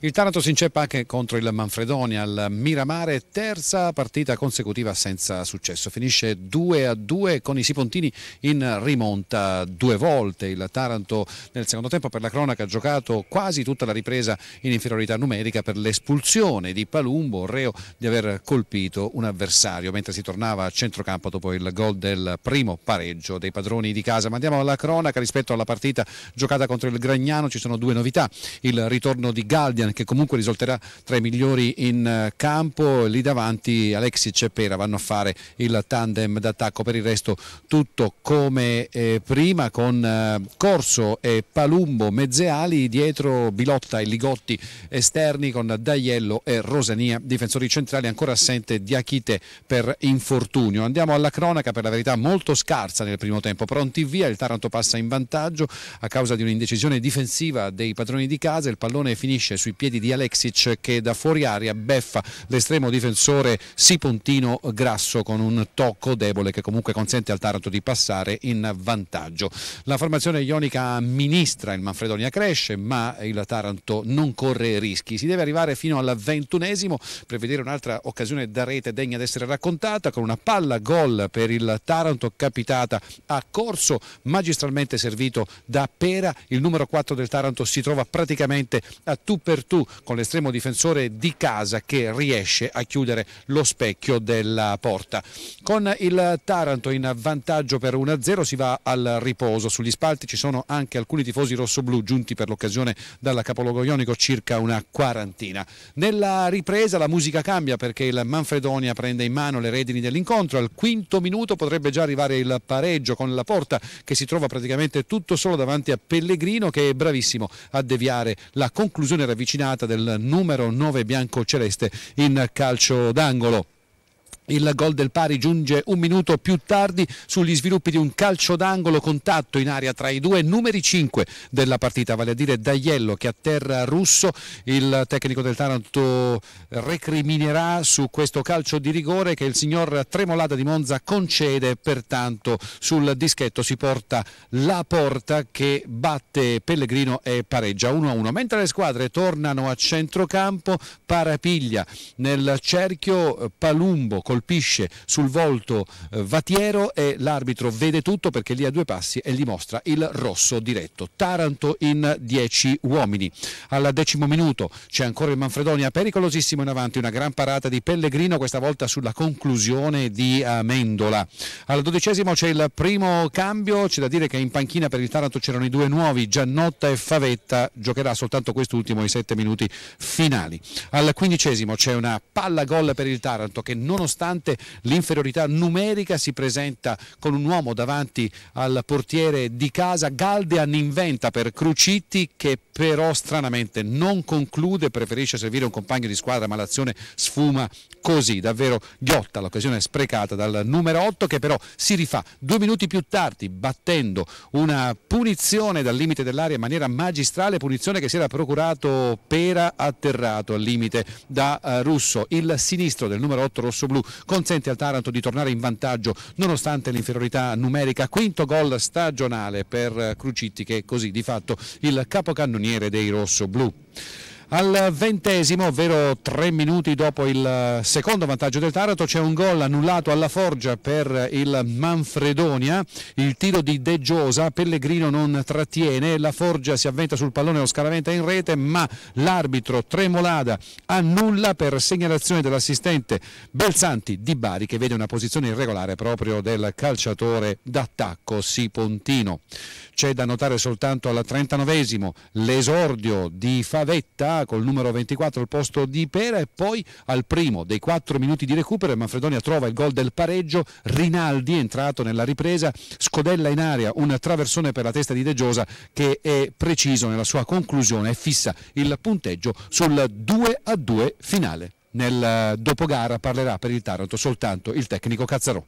Il Taranto si inceppa anche contro il Manfredonia al Miramare, terza partita consecutiva senza successo. Finisce 2 a 2 con i Sipontini in rimonta due volte. Il Taranto nel secondo tempo per la cronaca ha giocato quasi tutta la ripresa in inferiorità numerica per l'espulsione di Palumbo, reo di aver colpito un avversario mentre si tornava a centrocampo dopo il gol del primo pareggio dei padroni di casa. Ma andiamo alla cronaca rispetto alla partita giocata contro il Gragnano, ci sono due novità. Il ritorno di Galdian Eriksen che comunque risulterà tra i migliori in eh, campo, lì davanti Alexic e Pera vanno a fare il tandem d'attacco, per il resto tutto come eh, prima con eh, Corso e Palumbo Mezzeali, dietro Bilotta e Ligotti esterni con Daiello e Rosania, difensori centrali ancora assente Diachite per infortunio. Andiamo alla cronaca per la verità molto scarsa nel primo tempo, pronti via, il Taranto passa in vantaggio a causa di un'indecisione difensiva dei padroni di casa, il pallone finisce sui piedi di Alexic che da fuori aria beffa l'estremo difensore Sipontino Grasso con un tocco debole che comunque consente al Taranto di passare in vantaggio. La formazione ionica ministra il Manfredonia cresce ma il Taranto non corre rischi. Si deve arrivare fino al ventunesimo per vedere un'altra occasione da rete degna di essere raccontata con una palla gol per il Taranto capitata a corso magistralmente servito da Pera. Il numero 4 del Taranto si trova praticamente a tu per Vertù con l'estremo difensore di casa che riesce a chiudere lo specchio della porta. Con il Taranto in vantaggio per 1-0 si va al riposo, sugli spalti ci sono anche alcuni tifosi rossoblù giunti per l'occasione dalla capoluogo ionico circa una quarantina. Nella ripresa la musica cambia perché il Manfredonia prende in mano le redini dell'incontro, al quinto minuto potrebbe già arrivare il pareggio con la porta che si trova praticamente tutto solo davanti a Pellegrino che è bravissimo a deviare la conclusione ravvicinata ravvicinata del numero 9 biancoceleste in calcio d'angolo. Il gol del pari giunge un minuto più tardi sugli sviluppi di un calcio d'angolo contatto in aria tra i due numeri 5 della partita, vale a dire Daiello che atterra Russo. Il tecnico del Taranto recriminerà su questo calcio di rigore che il signor Tremolada di Monza concede, pertanto sul dischetto si porta la porta che batte Pellegrino e pareggia 1-1. Mentre le squadre tornano a centrocampo, Parapiglia nel cerchio Palumbo col colpisce sul volto eh, Vatiero e l'arbitro vede tutto perché lì a due passi e gli mostra il rosso diretto. Taranto in 10 uomini. Al decimo minuto c'è ancora il Manfredonia pericolosissimo in avanti, una gran parata di Pellegrino questa volta sulla conclusione di Amendola. Al dodicesimo c'è il primo cambio, c'è da dire che in panchina per il Taranto c'erano i due nuovi, Giannotta e Favetta, giocherà soltanto quest'ultimo i sette minuti finali. Al quindicesimo c'è una palla gol per il Taranto che nonostante nonostante l'inferiorità numerica si presenta con un uomo davanti al portiere di casa, Galdean inventa per Crucitti che però stranamente non conclude, preferisce servire un compagno di squadra ma l'azione sfuma così, davvero ghiotta l'occasione sprecata dal numero 8 che però si rifà due minuti più tardi battendo una punizione dal limite dell'area in maniera magistrale, punizione che si era procurato Pera atterrato al limite da eh, Russo, il sinistro del numero 8 rosso-blu consente al Taranto di tornare in vantaggio nonostante l'inferiorità numerica, quinto gol stagionale per eh, Crucitti che è così di fatto il capocannoniere bandiere dei rossoblù. Al ventesimo, ovvero tre minuti dopo il secondo vantaggio del Taranto, c'è un gol annullato alla Forgia per il Manfredonia, il tiro di De Giosa, Pellegrino non trattiene, la Forgia si avventa sul pallone, lo scaraventa in rete, ma l'arbitro Tremolada annulla per segnalazione dell'assistente Belzanti di Bari che vede una posizione irregolare proprio del calciatore d'attacco Sipontino. C'è da notare soltanto al 39 l'esordio di Favetta col numero 24 al posto di Pera e poi al primo dei 4 minuti di recupero Manfredonia trova il gol del pareggio, Rinaldi è entrato nella ripresa, scodella in aria un traversone per la testa di De Giosa che è preciso nella sua conclusione e fissa il punteggio sul 2 a 2 finale. Nel eh, dopogara parlerà per il Taranto soltanto il tecnico Cazzarò.